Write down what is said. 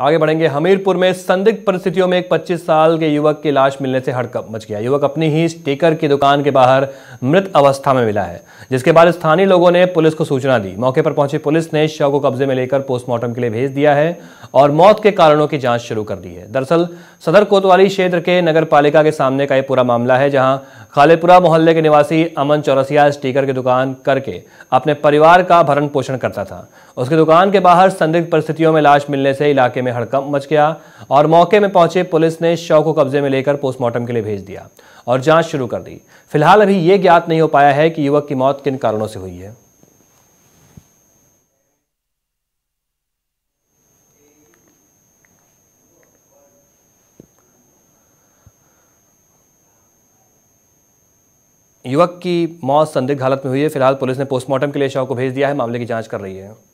आगे बढ़ेंगे हमीरपुर में संदिग्ध परिस्थितियों में एक 25 साल के युवक की लाश मिलने से हड़कंप मच गया युवक अपनी ही स्टेकर की दुकान के बाहर मृत अवस्था में मिला है जिसके बाद स्थानीय लोगों ने पुलिस को सूचना दी मौके पर पहुंची पुलिस ने शव को कब्जे में लेकर पोस्टमार्टम के लिए भेज दिया है और मौत के कारणों की जाँच शुरू कर दी है दरअसल सदर कोतवाली क्षेत्र के नगर के सामने का यह पूरा मामला है जहाँ खालेपुरा मोहल्ले के निवासी अमन चौरसिया स्टीकर की दुकान करके अपने परिवार का भरण पोषण करता था उसकी दुकान के बाहर संदिग्ध परिस्थितियों में लाश मिलने से इलाके में हड़कंप मच गया और मौके में पहुंचे पुलिस ने शव को कब्जे में लेकर पोस्टमार्टम के लिए भेज दिया और जांच शुरू कर दी फिलहाल अभी ये ज्ञात नहीं हो पाया है कि युवक की मौत किन कारणों से हुई है युवक की मौत संदिग्ध हालत में हुई है फिलहाल पुलिस ने पोस्टमार्टम के लिए शव को भेज दिया है मामले की जाँच कर रही है